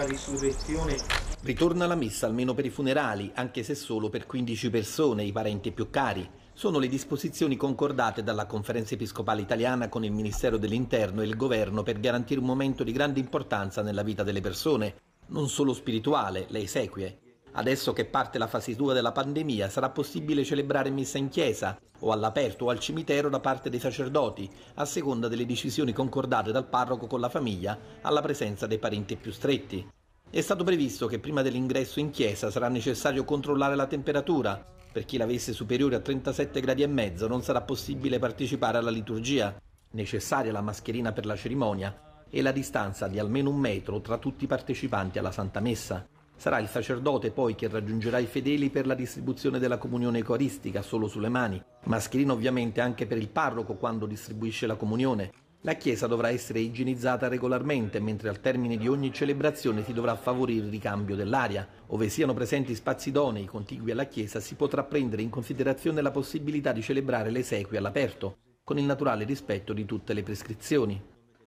santa risurrezione. Ritorna la messa almeno per i funerali, anche se solo per 15 persone, i parenti più cari. Sono le disposizioni concordate dalla Conferenza Episcopale Italiana con il Ministero dell'Interno e il Governo per garantire un momento di grande importanza nella vita delle persone, non solo spirituale, le esequie. Adesso che parte la fase 2 della pandemia sarà possibile celebrare messa in chiesa o all'aperto o al cimitero da parte dei sacerdoti, a seconda delle decisioni concordate dal parroco con la famiglia alla presenza dei parenti più stretti. È stato previsto che prima dell'ingresso in chiesa sarà necessario controllare la temperatura. Per chi l'avesse superiore a 37 gradi e mezzo non sarà possibile partecipare alla liturgia. Necessaria la mascherina per la cerimonia e la distanza di almeno un metro tra tutti i partecipanti alla Santa Messa. Sarà il sacerdote poi che raggiungerà i fedeli per la distribuzione della comunione eucaristica solo sulle mani, Mascherino ovviamente anche per il parroco quando distribuisce la comunione. La chiesa dovrà essere igienizzata regolarmente, mentre al termine di ogni celebrazione si dovrà favorire il ricambio dell'aria. Ove siano presenti spazi idonei contigui alla chiesa si potrà prendere in considerazione la possibilità di celebrare le l'esequie all'aperto, con il naturale rispetto di tutte le prescrizioni.